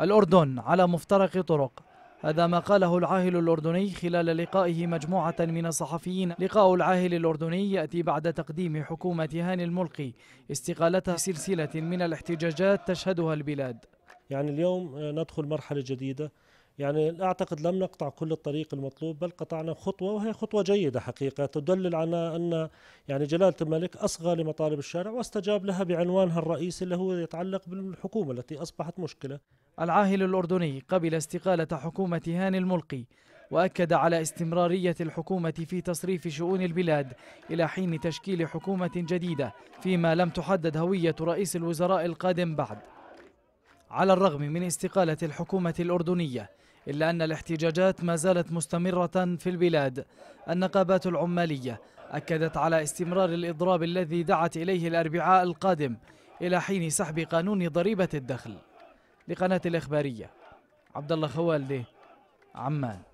الأردن على مفترق طرق هذا ما قاله العاهل الأردني خلال لقائه مجموعة من الصحفيين لقاء العاهل الأردني يأتي بعد تقديم حكومة هاني الملقي استقالتها سلسلة من الاحتجاجات تشهدها البلاد يعني اليوم آه، ندخل مرحلة جديدة يعني أعتقد لم نقطع كل الطريق المطلوب بل قطعنا خطوة وهي خطوة جيدة حقيقة تدلل على أن يعني جلالة الملك أصغى لمطالب الشارع واستجاب لها بعنوانها الرئيسي اللي هو يتعلق بالحكومة التي أصبحت مشكلة العاهل الأردني قبل استقالة حكومة هاني الملقي وأكد على استمرارية الحكومة في تصريف شؤون البلاد إلى حين تشكيل حكومة جديدة فيما لم تحدد هوية رئيس الوزراء القادم بعد على الرغم من استقالة الحكومة الأردنية إلا أن الاحتجاجات ما زالت مستمرة في البلاد النقابات العمالية أكدت على استمرار الإضراب الذي دعت إليه الأربعاء القادم إلى حين سحب قانون ضريبة الدخل لقناة الإخبارية عبد الله خوالدي عمان